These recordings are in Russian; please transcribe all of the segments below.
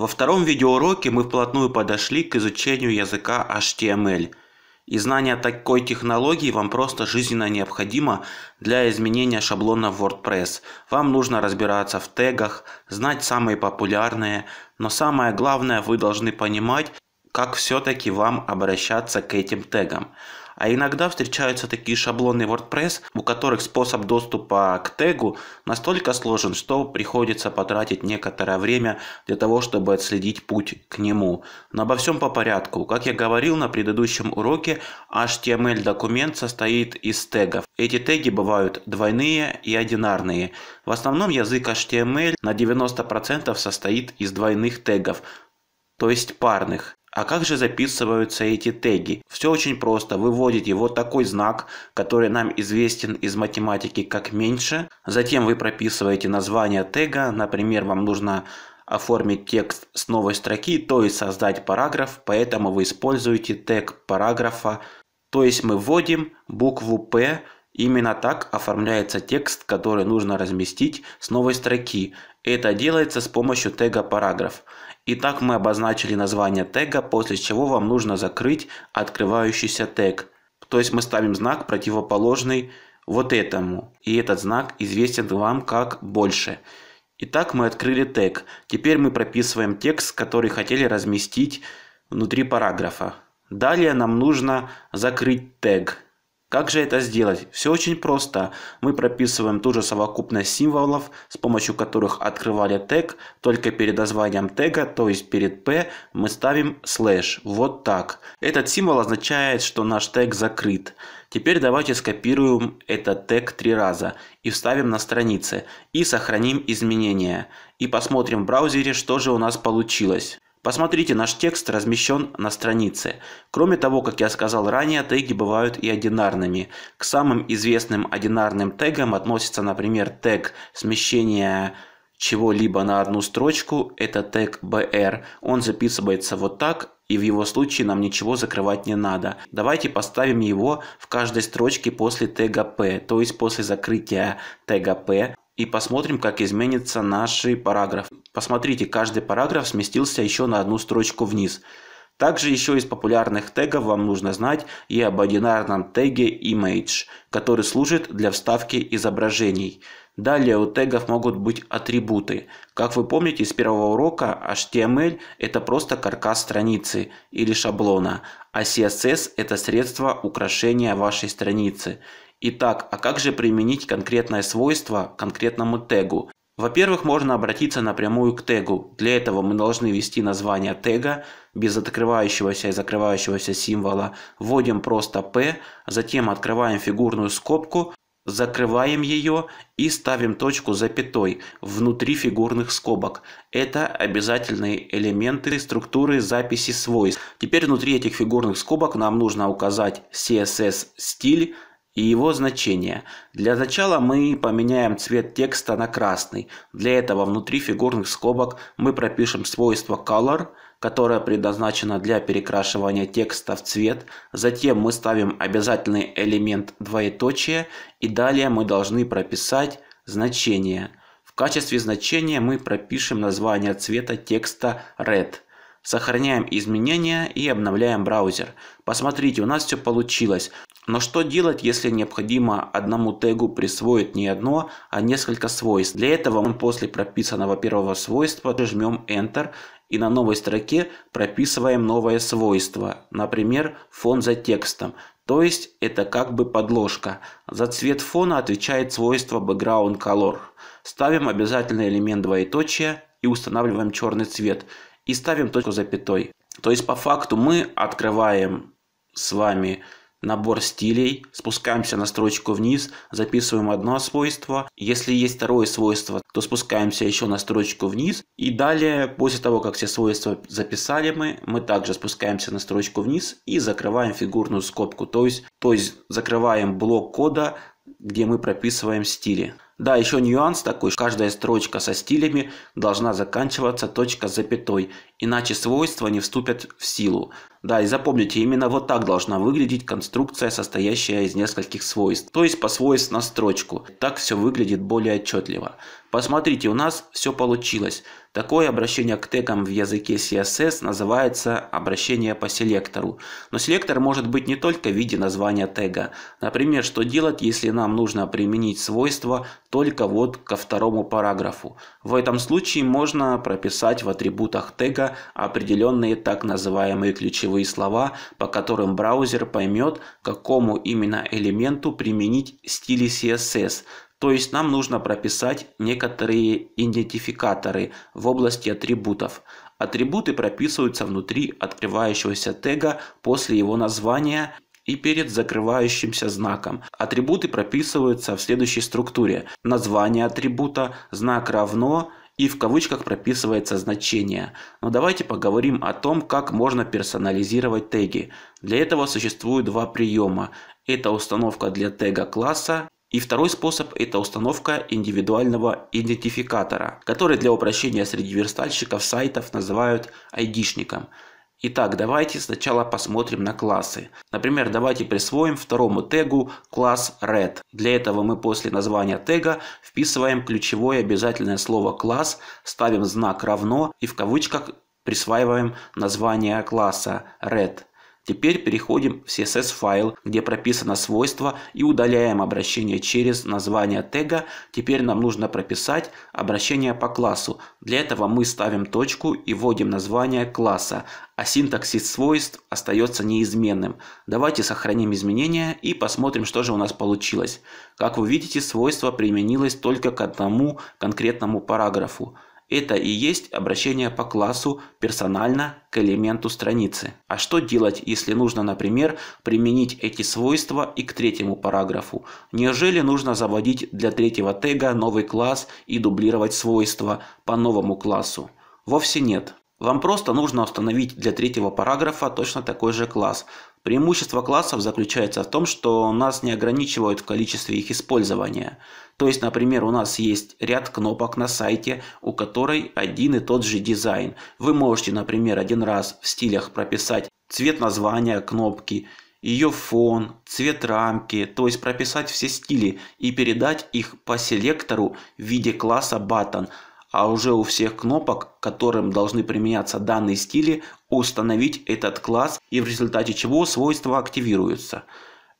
Во втором видеоуроке мы вплотную подошли к изучению языка HTML. И знание такой технологии вам просто жизненно необходимо для изменения шаблона WordPress. Вам нужно разбираться в тегах, знать самые популярные, но самое главное вы должны понимать, как все-таки вам обращаться к этим тегам. А иногда встречаются такие шаблоны WordPress, у которых способ доступа к тегу настолько сложен, что приходится потратить некоторое время для того, чтобы отследить путь к нему. Но обо всем по порядку. Как я говорил на предыдущем уроке, HTML-документ состоит из тегов. Эти теги бывают двойные и одинарные. В основном язык HTML на 90% состоит из двойных тегов, то есть парных. А как же записываются эти теги? Все очень просто. Вы вводите вот такой знак, который нам известен из математики как меньше. Затем вы прописываете название тега. Например, вам нужно оформить текст с новой строки, то есть создать параграф, поэтому вы используете тег параграфа. То есть мы вводим букву P. Именно так оформляется текст, который нужно разместить с новой строки. Это делается с помощью тега «Параграф». Итак, мы обозначили название тега, после чего вам нужно закрыть открывающийся тег. То есть мы ставим знак, противоположный вот этому. И этот знак известен вам как «больше». Итак, мы открыли тег. Теперь мы прописываем текст, который хотели разместить внутри параграфа. Далее нам нужно закрыть тег. Как же это сделать? Все очень просто. Мы прописываем ту же совокупность символов, с помощью которых открывали тег, только перед названием тега, то есть перед p, мы ставим слэш, вот так. Этот символ означает, что наш тег закрыт. Теперь давайте скопируем этот тег три раза и вставим на странице и сохраним изменения. И посмотрим в браузере, что же у нас получилось. Посмотрите, наш текст размещен на странице. Кроме того, как я сказал ранее, теги бывают и одинарными. К самым известным одинарным тегам относится, например, тег смещения чего-либо на одну строчку, это тег br. Он записывается вот так, и в его случае нам ничего закрывать не надо. Давайте поставим его в каждой строчке после тега p, то есть после закрытия тега p и посмотрим, как изменятся наши параграфы. Посмотрите, каждый параграф сместился еще на одну строчку вниз. Также еще из популярных тегов вам нужно знать и об одинарном теге Image, который служит для вставки изображений. Далее у тегов могут быть атрибуты. Как вы помните из первого урока, HTML – это просто каркас страницы или шаблона, а CSS – это средство украшения вашей страницы. Итак, а как же применить конкретное свойство конкретному тегу? Во-первых, можно обратиться напрямую к тегу. Для этого мы должны ввести название тега без открывающегося и закрывающегося символа. Вводим просто P, затем открываем фигурную скобку, закрываем ее и ставим точку запятой внутри фигурных скобок. Это обязательные элементы структуры записи свойств. Теперь внутри этих фигурных скобок нам нужно указать CSS стиль, и его значение. Для начала мы поменяем цвет текста на красный. Для этого внутри фигурных скобок мы пропишем свойство color, которое предназначено для перекрашивания текста в цвет. Затем мы ставим обязательный элемент двоеточие и далее мы должны прописать значение. В качестве значения мы пропишем название цвета текста red – Сохраняем изменения и обновляем браузер. Посмотрите, у нас все получилось. Но что делать, если необходимо одному тегу присвоить не одно, а несколько свойств? Для этого мы после прописанного первого свойства жмем Enter и на новой строке прописываем новое свойство, например, фон за текстом. То есть это как бы подложка. За цвет фона отвечает свойство background color. Ставим обязательный элемент двоеточия и устанавливаем черный цвет – и ставим точку запятой. То есть по факту мы открываем с вами набор стилей, спускаемся на строчку вниз, записываем одно свойство. Если есть второе свойство, то спускаемся еще на строчку вниз. И далее, после того, как все свойства записали мы, мы также спускаемся на строчку вниз и закрываем фигурную скобку. То есть, то есть закрываем блок кода, где мы прописываем стили. Да, еще нюанс такой, что каждая строчка со стилями должна заканчиваться точка запятой, иначе свойства не вступят в силу. Да, и запомните, именно вот так должна выглядеть конструкция, состоящая из нескольких свойств, то есть по свойств на строчку. Так все выглядит более отчетливо. Посмотрите, у нас все получилось. Такое обращение к тегам в языке CSS называется обращение по селектору. Но селектор может быть не только в виде названия тега. Например, что делать, если нам нужно применить свойство только вот ко второму параграфу. В этом случае можно прописать в атрибутах тега определенные так называемые ключевые слова, по которым браузер поймет, какому именно элементу применить стили CSS, то есть нам нужно прописать некоторые идентификаторы в области атрибутов. Атрибуты прописываются внутри открывающегося тега после его названия и перед закрывающимся знаком. Атрибуты прописываются в следующей структуре. Название атрибута, знак равно и в кавычках прописывается значение. Но давайте поговорим о том, как можно персонализировать теги. Для этого существует два приема. Это установка для тега класса и второй способ – это установка индивидуального идентификатора, который для упрощения среди верстальщиков сайтов называют айдишником. Итак, давайте сначала посмотрим на классы. Например, давайте присвоим второму тегу класс red. Для этого мы после названия тега вписываем ключевое обязательное слово класс, ставим знак равно и в кавычках присваиваем название класса red. Теперь переходим в CSS-файл, где прописано свойство и удаляем обращение через название тега. Теперь нам нужно прописать обращение по классу. Для этого мы ставим точку и вводим название класса, а синтаксис свойств остается неизменным. Давайте сохраним изменения и посмотрим, что же у нас получилось. Как вы видите, свойство применилось только к одному конкретному параграфу. Это и есть обращение по классу персонально к элементу страницы. А что делать, если нужно, например, применить эти свойства и к третьему параграфу? Неужели нужно заводить для третьего тега новый класс и дублировать свойства по новому классу? Вовсе нет. Вам просто нужно установить для третьего параграфа точно такой же класс. Преимущество классов заключается в том, что нас не ограничивают в количестве их использования. То есть, например, у нас есть ряд кнопок на сайте, у которой один и тот же дизайн. Вы можете, например, один раз в стилях прописать цвет названия кнопки, ее фон, цвет рамки, то есть прописать все стили и передать их по селектору в виде класса button – а уже у всех кнопок, которым должны применяться данные стили, установить этот класс и в результате чего свойства активируются.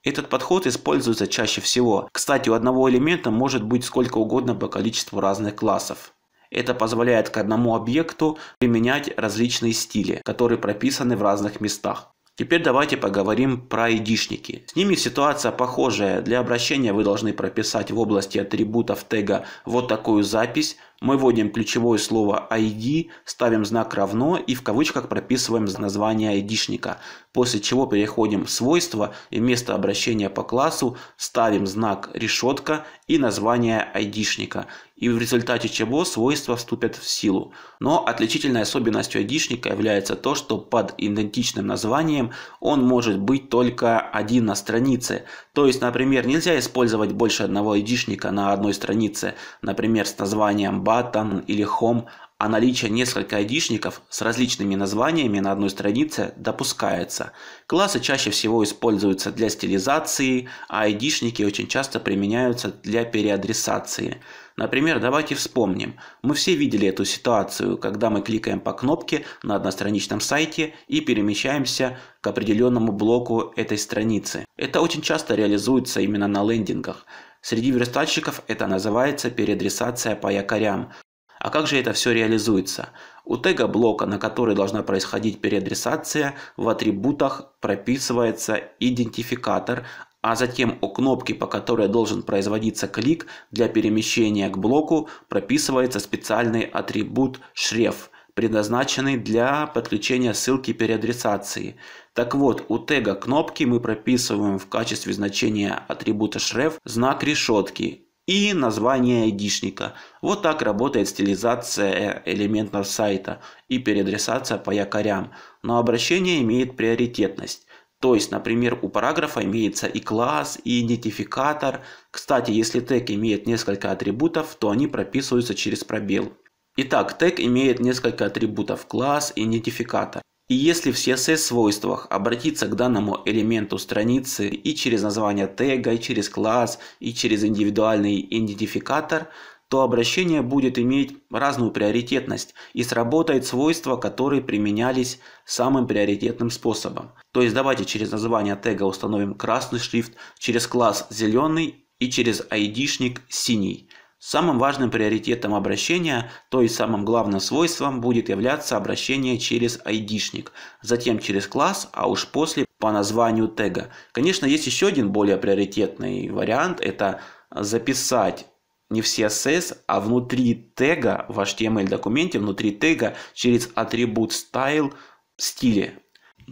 Этот подход используется чаще всего. Кстати, у одного элемента может быть сколько угодно по количеству разных классов. Это позволяет к одному объекту применять различные стили, которые прописаны в разных местах. Теперь давайте поговорим про айдишники. С ними ситуация похожая. Для обращения вы должны прописать в области атрибутов тега вот такую запись, мы вводим ключевое слово ID, ставим знак равно и в кавычках прописываем название айдишника, после чего переходим в свойства и вместо обращения по классу ставим знак решетка и название айдишника, и в результате чего свойства вступят в силу. Но отличительной особенностью айдишника является то, что под идентичным названием он может быть только один на странице, то есть, например, нельзя использовать больше одного идишника на одной странице, например, с названием button или home, а наличие нескольких айдишников с различными названиями на одной странице допускается. Классы чаще всего используются для стилизации, а айдишники очень часто применяются для переадресации. Например, давайте вспомним. Мы все видели эту ситуацию, когда мы кликаем по кнопке на одностраничном сайте и перемещаемся к определенному блоку этой страницы. Это очень часто реализуется именно на лендингах. Среди верстальщиков это называется переадресация по якорям. А как же это все реализуется? У тега блока, на который должна происходить переадресация, в атрибутах прописывается идентификатор, а затем у кнопки, по которой должен производиться клик для перемещения к блоку, прописывается специальный атрибут «шреф», предназначенный для подключения ссылки переадресации. Так вот, у тега кнопки мы прописываем в качестве значения атрибута шреф знак решетки и название айдишника. Вот так работает стилизация элементов сайта и переадресация по якорям. Но обращение имеет приоритетность. То есть, например, у параграфа имеется и класс, и идентификатор. Кстати, если тег имеет несколько атрибутов, то они прописываются через пробел. Итак, тег имеет несколько атрибутов класс и идентификатор. И если в CSS-свойствах обратиться к данному элементу страницы и через название тега, и через класс, и через индивидуальный идентификатор, то обращение будет иметь разную приоритетность и сработает свойства, которые применялись самым приоритетным способом. То есть давайте через название тега установим красный шрифт, через класс зеленый и через айдишник синий. Самым важным приоритетом обращения, то есть самым главным свойством, будет являться обращение через айдишник, затем через класс, а уж после по названию тега. Конечно, есть еще один более приоритетный вариант, это записать не в CSS, а внутри тега в HTML-документе, внутри тега через атрибут style стиле.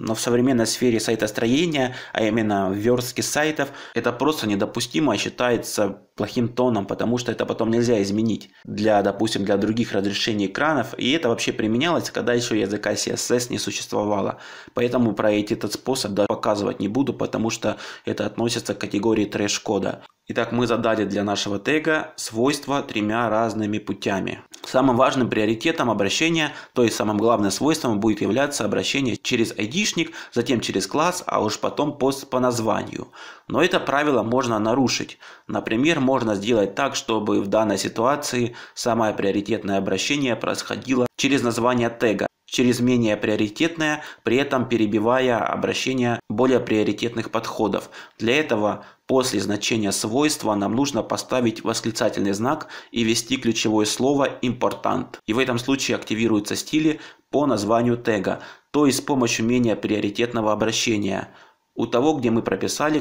Но в современной сфере сайтостроения, а именно в сайтов, это просто недопустимо и а считается плохим тоном, потому что это потом нельзя изменить для, допустим, для других разрешений экранов. И это вообще применялось, когда еще языка CSS не существовало. Поэтому про этот способ даже показывать не буду, потому что это относится к категории трэш-кода. Итак, мы задали для нашего тега свойства тремя разными путями. Самым важным приоритетом обращения, то есть самым главным свойством будет являться обращение через айдишник, затем через класс, а уж потом пост по названию. Но это правило можно нарушить. Например, можно сделать так, чтобы в данной ситуации самое приоритетное обращение происходило через название тега, через менее приоритетное, при этом перебивая обращение более приоритетных подходов. Для этого после значения свойства нам нужно поставить восклицательный знак и ввести ключевое слово «important». И в этом случае активируются стили по названию тега, то есть с помощью менее приоритетного обращения у того, где мы прописали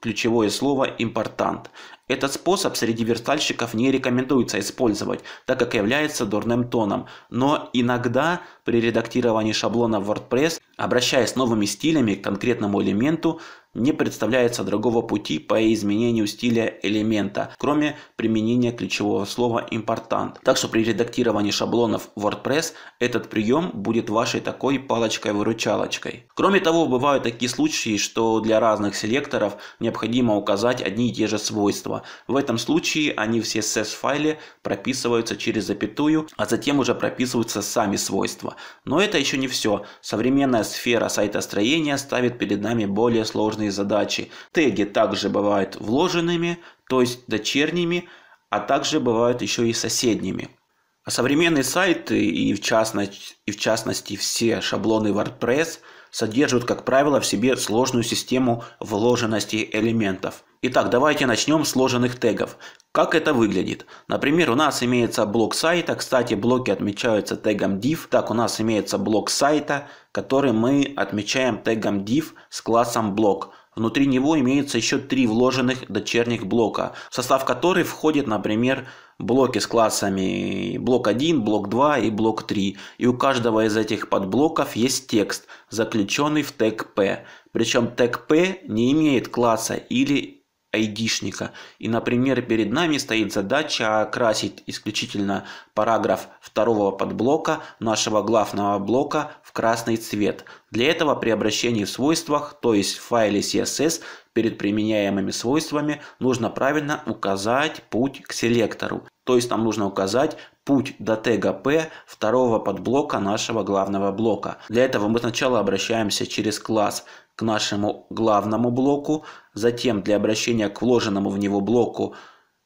ключевое слово «импортант». Этот способ среди верстальщиков не рекомендуется использовать, так как является дурным тоном, но иногда при редактировании шаблона в WordPress, обращаясь новыми стилями к конкретному элементу, не представляется другого пути по изменению стиля элемента, кроме применения ключевого слова «импортант». Так что при редактировании шаблонов WordPress этот прием будет вашей такой палочкой-выручалочкой. Кроме того, бывают такие случаи, что для разных селекторов необходимо указать одни и те же свойства. В этом случае они все CSS-файле прописываются через запятую, а затем уже прописываются сами свойства. Но это еще не все. Современная сфера сайтостроения ставит перед нами более сложные задачи. Теги также бывают вложенными, то есть дочерними, а также бывают еще и соседними. А современные сайты и в, частности, и в частности все шаблоны WordPress содержат, как правило, в себе сложную систему вложенности элементов. Итак, давайте начнем с сложенных тегов. Как это выглядит? Например, у нас имеется блок сайта, кстати, блоки отмечаются тегом div, так у нас имеется блок сайта, который мы отмечаем тегом div с классом блок. Внутри него имеется еще три вложенных дочерних блока, в состав которых входит, например, блоки с классами блок 1, блок 2 и блок 3. И у каждого из этих подблоков есть текст, заключенный в тег p. Причем тег p не имеет класса или айдишника. И, например, перед нами стоит задача окрасить исключительно параграф второго подблока нашего главного блока в красный цвет. Для этого при обращении в свойствах, то есть в файле CSS, перед применяемыми свойствами нужно правильно указать путь к селектору. То есть нам нужно указать путь до тега P второго подблока нашего главного блока. Для этого мы сначала обращаемся через класс к нашему главному блоку, затем для обращения к вложенному в него блоку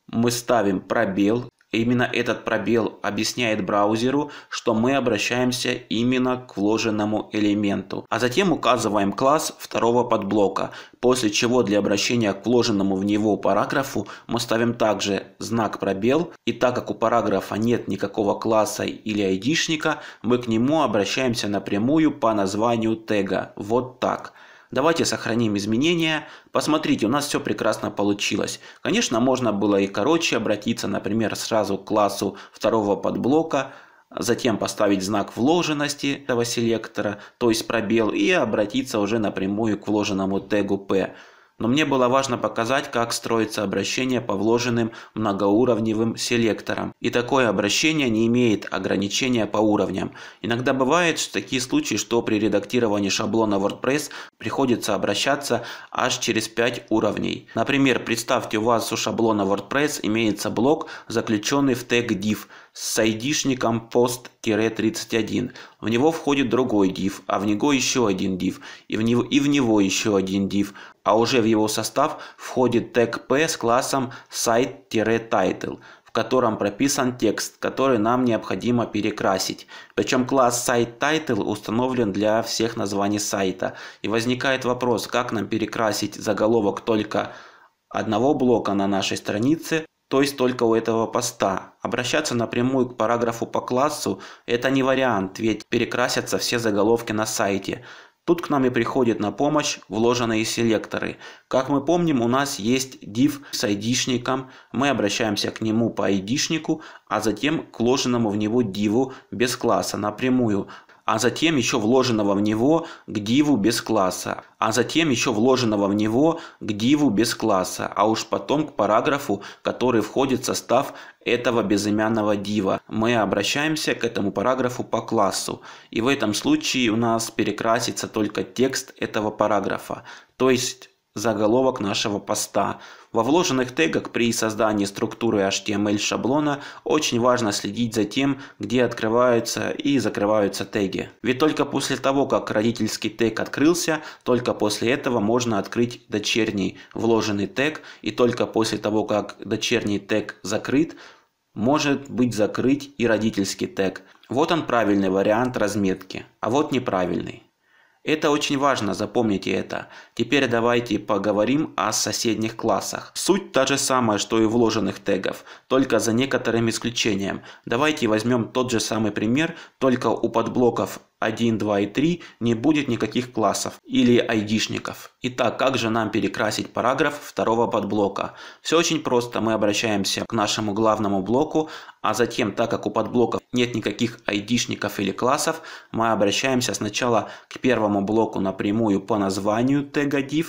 мы ставим пробел. Именно этот пробел объясняет браузеру, что мы обращаемся именно к вложенному элементу. А затем указываем класс второго подблока, после чего для обращения к вложенному в него параграфу мы ставим также знак пробел. И так как у параграфа нет никакого класса или айдишника, мы к нему обращаемся напрямую по названию тега. Вот так. Давайте сохраним изменения. Посмотрите, у нас все прекрасно получилось. Конечно, можно было и короче обратиться, например, сразу к классу второго подблока, затем поставить знак вложенности этого селектора, то есть пробел, и обратиться уже напрямую к вложенному тегу P но мне было важно показать, как строится обращение по вложенным многоуровневым селекторам. И такое обращение не имеет ограничения по уровням. Иногда бывает что такие случаи, что при редактировании шаблона WordPress приходится обращаться аж через 5 уровней. Например, представьте, у вас у шаблона WordPress имеется блок, заключенный в тег div с айдишником post-31. В него входит другой div, а в него еще один div, и в него, и в него еще один div а уже в его состав входит тег P с классом site-title, в котором прописан текст, который нам необходимо перекрасить. Причем класс site-title установлен для всех названий сайта. И возникает вопрос, как нам перекрасить заголовок только одного блока на нашей странице, то есть только у этого поста. Обращаться напрямую к параграфу по классу – это не вариант, ведь перекрасятся все заголовки на сайте. Тут к нам и приходит на помощь вложенные селекторы. Как мы помним, у нас есть div с id мы обращаемся к нему по id а затем к вложенному в него div без класса напрямую, а затем еще вложенного в него к диву без класса, а затем еще вложенного в него к диву без класса, а уж потом к параграфу, который входит в состав этого безымянного дива. Мы обращаемся к этому параграфу по классу, и в этом случае у нас перекрасится только текст этого параграфа, то есть заголовок нашего поста. Во вложенных тегах при создании структуры HTML шаблона очень важно следить за тем, где открываются и закрываются теги. Ведь только после того, как родительский тег открылся, только после этого можно открыть дочерний вложенный тег, и только после того, как дочерний тег закрыт, может быть закрыть и родительский тег. Вот он правильный вариант разметки, а вот неправильный. Это очень важно, запомните это. Теперь давайте поговорим о соседних классах. Суть та же самая, что и вложенных тегов, только за некоторым исключением. Давайте возьмем тот же самый пример, только у подблоков 1, 2 и 3 не будет никаких классов или айдишников. Итак, как же нам перекрасить параграф второго подблока? Все очень просто, мы обращаемся к нашему главному блоку, а затем, так как у подблоков нет никаких айдишников или классов, мы обращаемся сначала к первому блоку напрямую по названию тега div,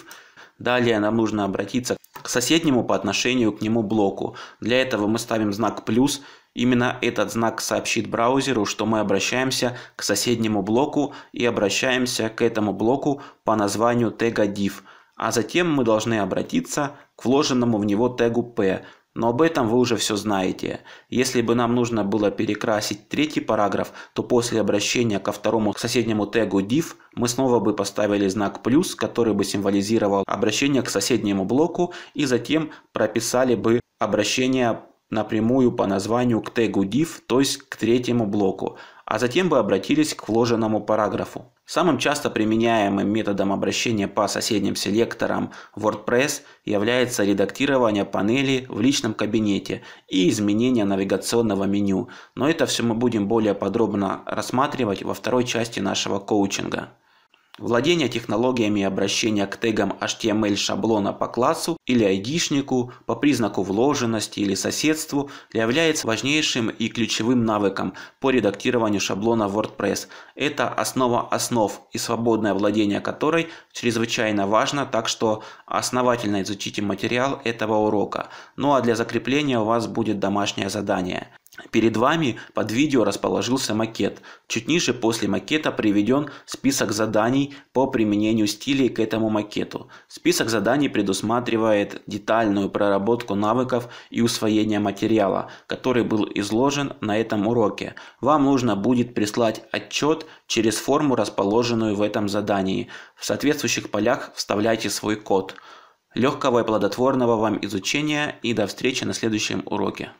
Далее нам нужно обратиться к соседнему по отношению к нему блоку. Для этого мы ставим знак «плюс», Именно этот знак сообщит браузеру, что мы обращаемся к соседнему блоку и обращаемся к этому блоку по названию тега div, а затем мы должны обратиться к вложенному в него тегу p. Но об этом вы уже все знаете. Если бы нам нужно было перекрасить третий параграф, то после обращения ко второму к соседнему тегу div мы снова бы поставили знак плюс, который бы символизировал обращение к соседнему блоку и затем прописали бы обращение напрямую по названию к тегу div, то есть к третьему блоку а затем бы обратились к вложенному параграфу. Самым часто применяемым методом обращения по соседним селекторам WordPress является редактирование панели в личном кабинете и изменение навигационного меню, но это все мы будем более подробно рассматривать во второй части нашего коучинга. Владение технологиями обращения к тегам HTML шаблона по классу или айдишнику по признаку вложенности или соседству является важнейшим и ключевым навыком по редактированию шаблона WordPress. Это основа основ и свободное владение которой чрезвычайно важно, так что основательно изучите материал этого урока. Ну а для закрепления у вас будет домашнее задание. Перед вами под видео расположился макет. Чуть ниже после макета приведен список заданий по применению стилей к этому макету. Список заданий предусматривает детальную проработку навыков и усвоения материала, который был изложен на этом уроке. Вам нужно будет прислать отчет через форму, расположенную в этом задании. В соответствующих полях вставляйте свой код. Легкого и плодотворного вам изучения и до встречи на следующем уроке.